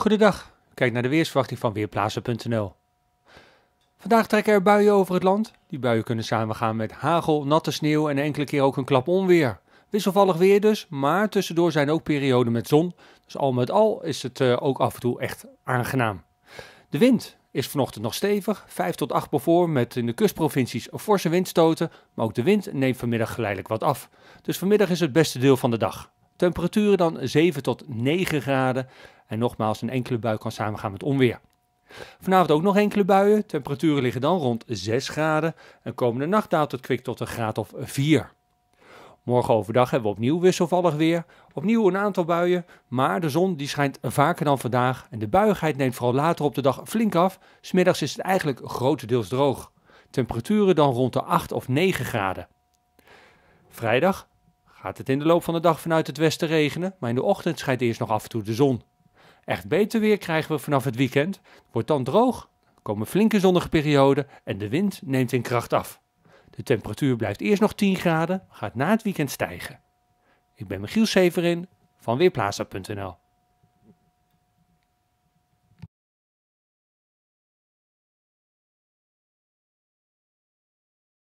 Goedendag, kijk naar de weersverwachting van Weerplaatsen.nl. Vandaag trekken er buien over het land. Die buien kunnen samengaan met hagel, natte sneeuw en enkele keer ook een klap onweer. Wisselvallig weer dus, maar tussendoor zijn ook perioden met zon. Dus al met al is het eh, ook af en toe echt aangenaam. De wind is vanochtend nog stevig, 5 tot 8 bevoor met in de kustprovincies forse windstoten. Maar ook de wind neemt vanmiddag geleidelijk wat af. Dus vanmiddag is het beste deel van de dag. Temperaturen dan 7 tot 9 graden. En nogmaals, een enkele bui kan samengaan met onweer. Vanavond ook nog enkele buien. Temperaturen liggen dan rond 6 graden. En komende nacht daalt het kwik tot een graad of 4. Morgen overdag hebben we opnieuw wisselvallig weer. Opnieuw een aantal buien. Maar de zon die schijnt vaker dan vandaag. En de buigheid neemt vooral later op de dag flink af. Smiddags is het eigenlijk grotendeels droog. Temperaturen dan rond de 8 of 9 graden. Vrijdag Gaat het in de loop van de dag vanuit het westen regenen, maar in de ochtend schijnt eerst nog af en toe de zon. Echt beter weer krijgen we vanaf het weekend. Wordt dan droog, komen flinke zonnige perioden en de wind neemt in kracht af. De temperatuur blijft eerst nog 10 graden, gaat na het weekend stijgen. Ik ben Michiel Severin van Weerplaza.nl